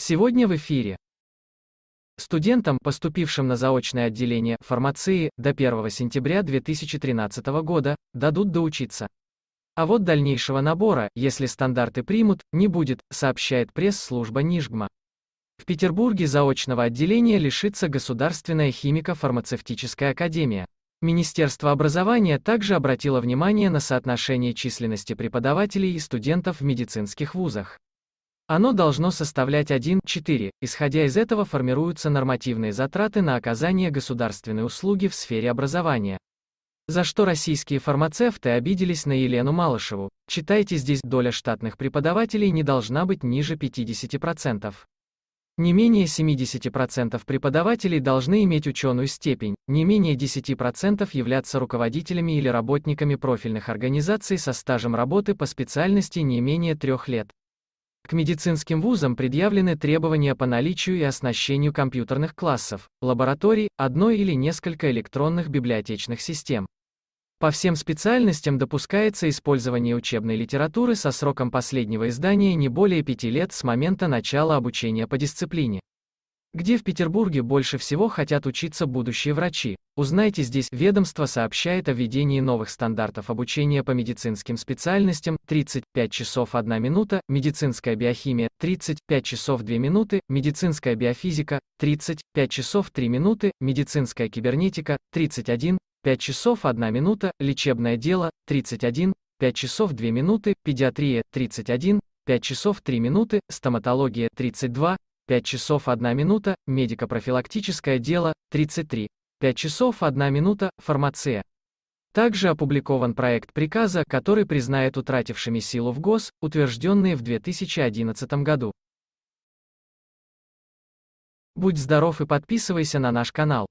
Сегодня в эфире. Студентам, поступившим на заочное отделение фармации до 1 сентября 2013 года, дадут доучиться. А вот дальнейшего набора, если стандарты примут, не будет, сообщает пресс-служба Нижгма. В Петербурге заочного отделения лишится Государственная химико-фармацевтическая академия. Министерство образования также обратило внимание на соотношение численности преподавателей и студентов в медицинских вузах. Оно должно составлять 1,4, исходя из этого формируются нормативные затраты на оказание государственной услуги в сфере образования. За что российские фармацевты обиделись на Елену Малышеву. Читайте здесь, доля штатных преподавателей не должна быть ниже 50%. Не менее 70% преподавателей должны иметь ученую степень, не менее 10% являться руководителями или работниками профильных организаций со стажем работы по специальности не менее трех лет. К медицинским вузам предъявлены требования по наличию и оснащению компьютерных классов, лабораторий, одной или несколько электронных библиотечных систем. По всем специальностям допускается использование учебной литературы со сроком последнего издания не более пяти лет с момента начала обучения по дисциплине. Где в Петербурге больше всего хотят учиться будущие врачи? Узнайте здесь. Ведомство сообщает о введении новых стандартов обучения по медицинским специальностям 35 часов 1 минута, медицинская биохимия 35 часов 2 минуты, медицинская биофизика 35 часов 3 минуты, медицинская кибернетика 31 5 часов 1 минута, лечебное дело 31 5 часов 2 минуты, педиатрия 31 5 часов 3 минуты, стоматология 32 5 часов 1 минута, медико-профилактическое дело, 33, 5 часов 1 минута, фармация. Также опубликован проект приказа, который признает утратившими силу в ГОС, утвержденные в 2011 году. Будь здоров и подписывайся на наш канал.